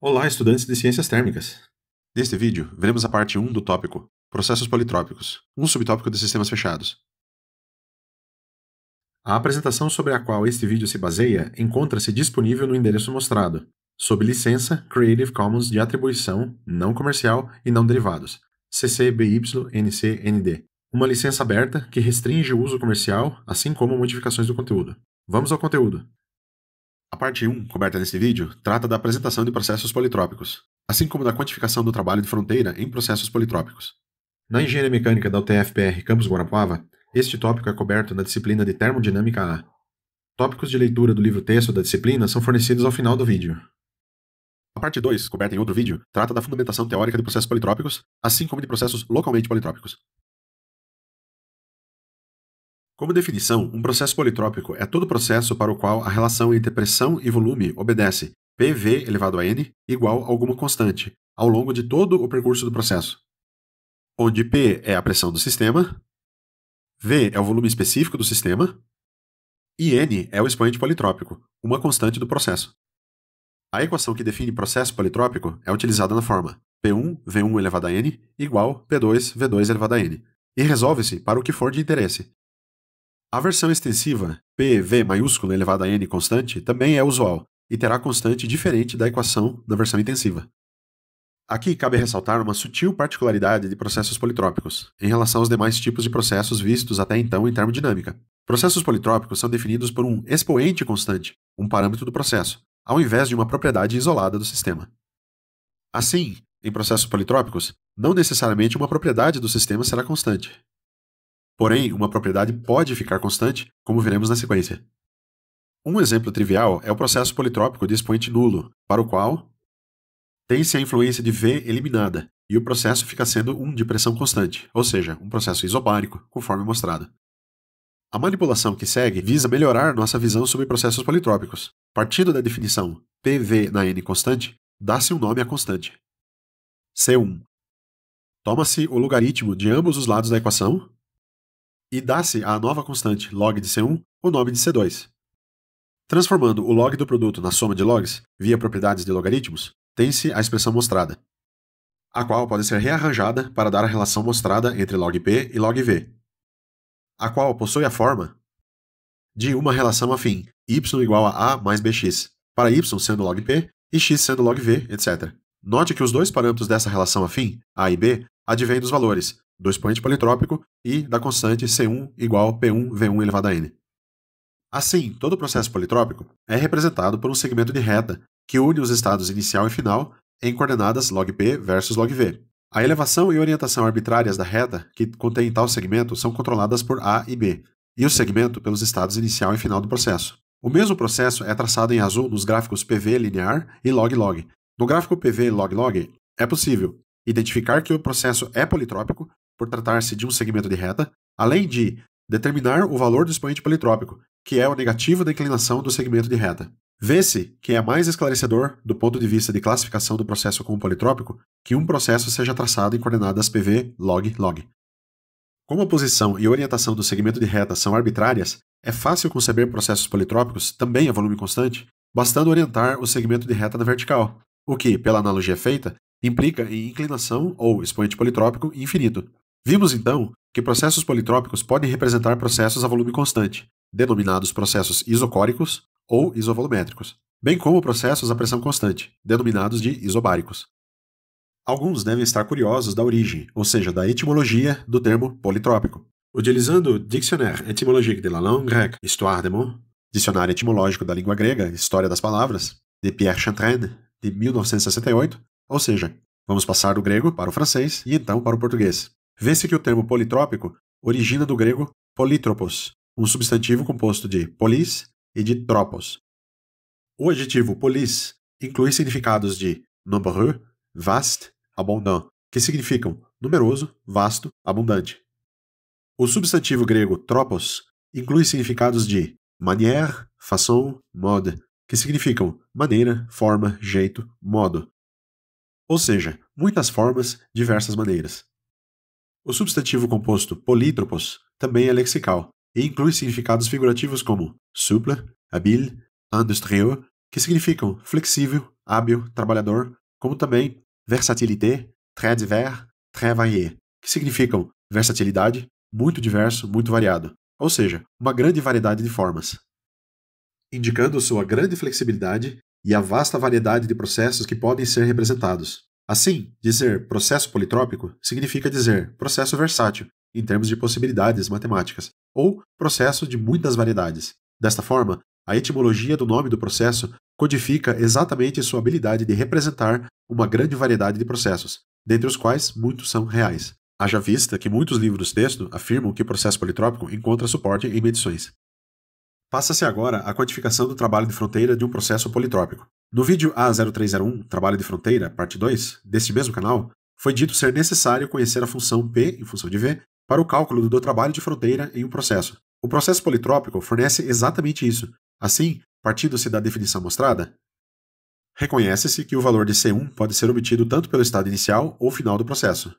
Olá, estudantes de Ciências Térmicas! Neste vídeo, veremos a parte 1 do tópico Processos Politrópicos, um subtópico de sistemas fechados. A apresentação sobre a qual este vídeo se baseia encontra-se disponível no endereço mostrado, sob licença Creative Commons de atribuição não comercial e não derivados, CC BY NC ND, uma licença aberta que restringe o uso comercial, assim como modificações do conteúdo. Vamos ao conteúdo. A parte 1, coberta nesse vídeo, trata da apresentação de processos politrópicos, assim como da quantificação do trabalho de fronteira em processos politrópicos. Na engenharia mecânica da UTFPR Campus Guarapuava, este tópico é coberto na disciplina de Termodinâmica A. Tópicos de leitura do livro-texto da disciplina são fornecidos ao final do vídeo. A parte 2, coberta em outro vídeo, trata da fundamentação teórica de processos politrópicos, assim como de processos localmente politrópicos. Como definição, um processo politrópico é todo processo para o qual a relação entre pressão e volume obedece PV elevado a N igual a alguma constante, ao longo de todo o percurso do processo, onde P é a pressão do sistema, V é o volume específico do sistema e N é o expoente politrópico, uma constante do processo. A equação que define processo politrópico é utilizada na forma P1 V1 elevado a N igual P2 V2 elevado a N, e resolve-se para o que for de interesse, a versão extensiva, pV maiúsculo elevado a n constante, também é usual, e terá constante diferente da equação da versão intensiva. Aqui cabe ressaltar uma sutil particularidade de processos politrópicos, em relação aos demais tipos de processos vistos até então em termodinâmica. Processos politrópicos são definidos por um expoente constante, um parâmetro do processo, ao invés de uma propriedade isolada do sistema. Assim, em processos politrópicos, não necessariamente uma propriedade do sistema será constante, Porém, uma propriedade pode ficar constante, como veremos na sequência. Um exemplo trivial é o processo politrópico de expoente nulo, para o qual tem-se a influência de V eliminada, e o processo fica sendo um de pressão constante, ou seja, um processo isobárico, conforme mostrado. A manipulação que segue visa melhorar nossa visão sobre processos politrópicos. Partindo da definição PV na N constante, dá-se um nome à constante. C1. Toma-se o logaritmo de ambos os lados da equação, e dá-se à nova constante log de C1 o nome de C2. Transformando o log do produto na soma de logs via propriedades de logaritmos, tem-se a expressão mostrada, a qual pode ser rearranjada para dar a relação mostrada entre log P e log V, a qual possui a forma de uma relação afim y igual a a mais bx, para y sendo log P e x sendo log V, etc. Note que os dois parâmetros dessa relação afim, a e b, advém dos valores do expoente politrópico e da constante C1 igual P1 V1 elevado a N. Assim, todo o processo politrópico é representado por um segmento de reta que une os estados inicial e final em coordenadas log p versus log v. A elevação e orientação arbitrárias da reta que contém tal segmento são controladas por A e B, e o segmento pelos estados inicial e final do processo. O mesmo processo é traçado em azul nos gráficos PV linear e log log. No gráfico PV log log, é possível identificar que o processo é politrópico, por tratar-se de um segmento de reta, além de determinar o valor do expoente politrópico, que é o negativo da inclinação do segmento de reta. Vê-se que é mais esclarecedor, do ponto de vista de classificação do processo como politrópico, que um processo seja traçado em coordenadas PV, log, log. Como a posição e orientação do segmento de reta são arbitrárias, é fácil conceber processos politrópicos, também a volume constante, bastando orientar o segmento de reta na vertical, o que, pela analogia feita, implica em inclinação ou expoente politrópico infinito. Vimos então que processos politrópicos podem representar processos a volume constante, denominados processos isocóricos ou isovolumétricos, bem como processos a pressão constante, denominados de isobáricos. Alguns devem estar curiosos da origem, ou seja, da etimologia do termo politrópico. Utilizando Dictionnaire étymologique de la langue grecque, Histoire des mots, Dicionário Etimológico da Língua Grega, História das Palavras, de Pierre Chantraine, de 1968, ou seja, vamos passar do grego para o francês e então para o português. Vê-se que o termo politrópico origina do grego polítropos, um substantivo composto de polis e de tropos. O adjetivo polis inclui significados de nombreux, vaste, abondant, que significam numeroso, vasto, abundante. O substantivo grego tropos inclui significados de manière, façon, mode, que significam maneira, forma, jeito, modo, ou seja, muitas formas, diversas maneiras. O substantivo composto polítropos também é lexical e inclui significados figurativos como souple, habile, industrieux, que significam flexível, hábil, trabalhador, como também versatilité, très divers, très varié, que significam versatilidade, muito diverso, muito variado, ou seja, uma grande variedade de formas. Indicando sua grande flexibilidade e a vasta variedade de processos que podem ser representados. Assim, dizer processo politrópico significa dizer processo versátil, em termos de possibilidades matemáticas, ou processo de muitas variedades. Desta forma, a etimologia do nome do processo codifica exatamente sua habilidade de representar uma grande variedade de processos, dentre os quais muitos são reais. Haja vista que muitos livros texto afirmam que o processo politrópico encontra suporte em medições. Passa-se agora a quantificação do trabalho de fronteira de um processo politrópico. No vídeo A0301, Trabalho de Fronteira, parte 2, deste mesmo canal, foi dito ser necessário conhecer a função P, em função de V, para o cálculo do trabalho de fronteira em um processo. O processo politrópico fornece exatamente isso. Assim, partindo-se da definição mostrada, reconhece-se que o valor de C1 pode ser obtido tanto pelo estado inicial ou final do processo.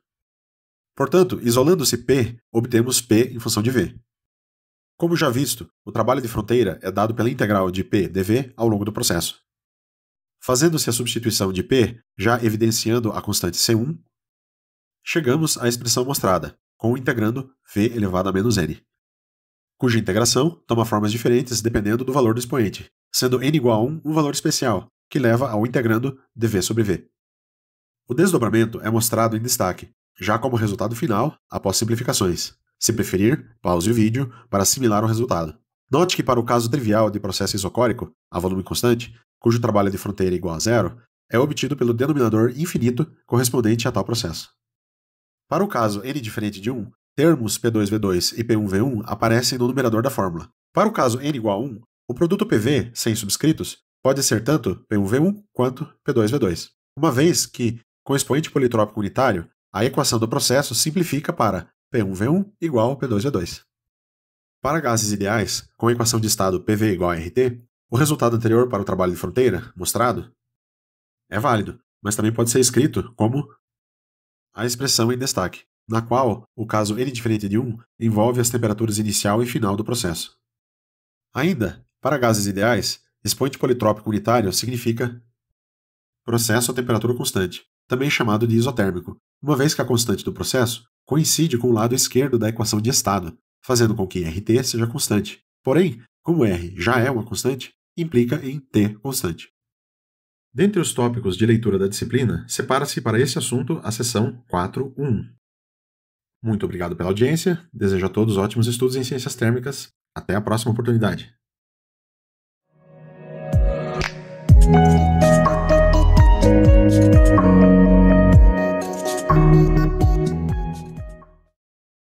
Portanto, isolando-se P, obtemos P em função de V. Como já visto, o trabalho de fronteira é dado pela integral de P dV ao longo do processo. Fazendo-se a substituição de P, já evidenciando a constante C1, chegamos à expressão mostrada, com o integrando V elevado a menos n, cuja integração toma formas diferentes dependendo do valor do expoente, sendo n igual a 1 um valor especial, que leva ao integrando dv sobre v. O desdobramento é mostrado em destaque, já como resultado final após simplificações. Se preferir, pause o vídeo para assimilar o resultado. Note que para o caso trivial de processo isocórico, a volume constante, cujo trabalho de fronteira é igual a zero, é obtido pelo denominador infinito correspondente a tal processo. Para o caso n diferente de 1, termos P2V2 e P1V1 aparecem no numerador da fórmula. Para o caso n igual a 1, o produto PV, sem subscritos, pode ser tanto P1V1 quanto P2V2, uma vez que, com expoente politrópico unitário, a equação do processo simplifica para P1V1 igual a P2V2. Para gases ideais, com a equação de estado PV igual a RT, o resultado anterior para o trabalho de fronteira, mostrado, é válido, mas também pode ser escrito como a expressão em destaque, na qual o caso n diferente de 1 envolve as temperaturas inicial e final do processo. Ainda, para gases ideais, expoente politrópico unitário significa processo a temperatura constante, também chamado de isotérmico, uma vez que a constante do processo coincide com o lado esquerdo da equação de estado, fazendo com que RT seja constante. Porém, como R já é uma constante, implica em T constante. Dentre os tópicos de leitura da disciplina, separa-se para esse assunto a seção 4.1. Muito obrigado pela audiência, desejo a todos ótimos estudos em ciências térmicas. Até a próxima oportunidade. Thank you.